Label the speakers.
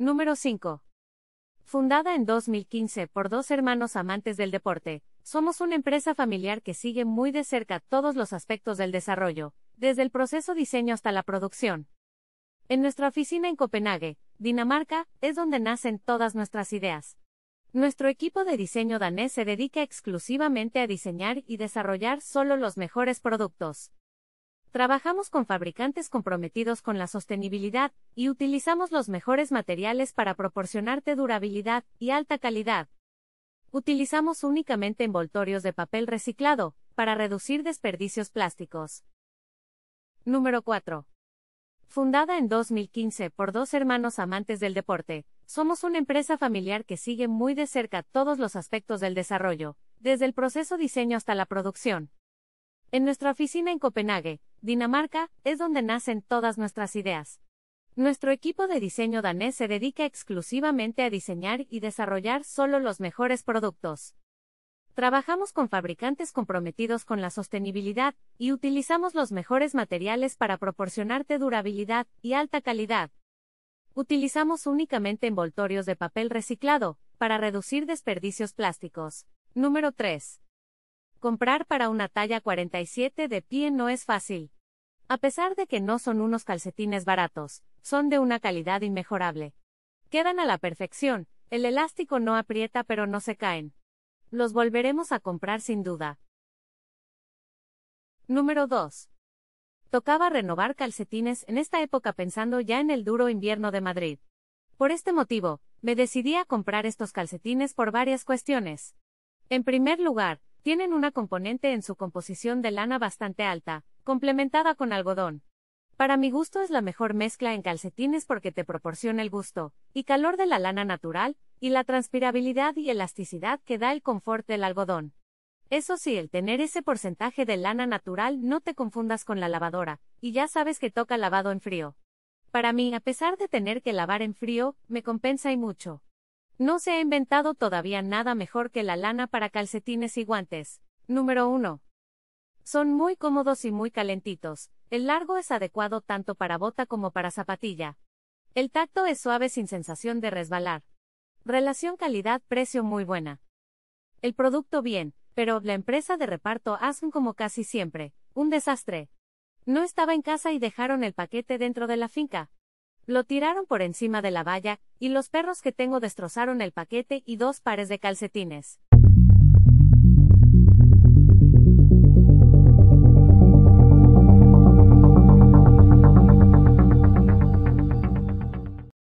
Speaker 1: Número 5. Fundada en 2015 por dos hermanos amantes del deporte, somos una empresa familiar que sigue muy de cerca todos los aspectos del desarrollo, desde el proceso diseño hasta la producción. En nuestra oficina en Copenhague, Dinamarca, es donde nacen todas nuestras ideas. Nuestro equipo de diseño danés se dedica exclusivamente a diseñar y desarrollar solo los mejores productos. Trabajamos con fabricantes comprometidos con la sostenibilidad y utilizamos los mejores materiales para proporcionarte durabilidad y alta calidad. Utilizamos únicamente envoltorios de papel reciclado para reducir desperdicios plásticos. Número 4. Fundada en 2015 por dos hermanos amantes del deporte, somos una empresa familiar que sigue muy de cerca todos los aspectos del desarrollo, desde el proceso diseño hasta la producción. En nuestra oficina en Copenhague, Dinamarca, es donde nacen todas nuestras ideas. Nuestro equipo de diseño danés se dedica exclusivamente a diseñar y desarrollar solo los mejores productos. Trabajamos con fabricantes comprometidos con la sostenibilidad y utilizamos los mejores materiales para proporcionarte durabilidad y alta calidad. Utilizamos únicamente envoltorios de papel reciclado para reducir desperdicios plásticos. Número 3. Comprar para una talla 47 de pie no es fácil. A pesar de que no son unos calcetines baratos, son de una calidad inmejorable. Quedan a la perfección, el elástico no aprieta pero no se caen. Los volveremos a comprar sin duda. Número 2. Tocaba renovar calcetines en esta época pensando ya en el duro invierno de Madrid. Por este motivo, me decidí a comprar estos calcetines por varias cuestiones. En primer lugar, tienen una componente en su composición de lana bastante alta, complementada con algodón. Para mi gusto es la mejor mezcla en calcetines porque te proporciona el gusto y calor de la lana natural, y la transpirabilidad y elasticidad que da el confort del algodón. Eso sí, el tener ese porcentaje de lana natural no te confundas con la lavadora, y ya sabes que toca lavado en frío. Para mí, a pesar de tener que lavar en frío, me compensa y mucho. No se ha inventado todavía nada mejor que la lana para calcetines y guantes. Número 1. Son muy cómodos y muy calentitos. El largo es adecuado tanto para bota como para zapatilla. El tacto es suave sin sensación de resbalar. Relación calidad-precio muy buena. El producto bien, pero la empresa de reparto hacen como casi siempre, un desastre. No estaba en casa y dejaron el paquete dentro de la finca. Lo tiraron por encima de la valla, y los perros que tengo destrozaron el paquete y dos pares de calcetines.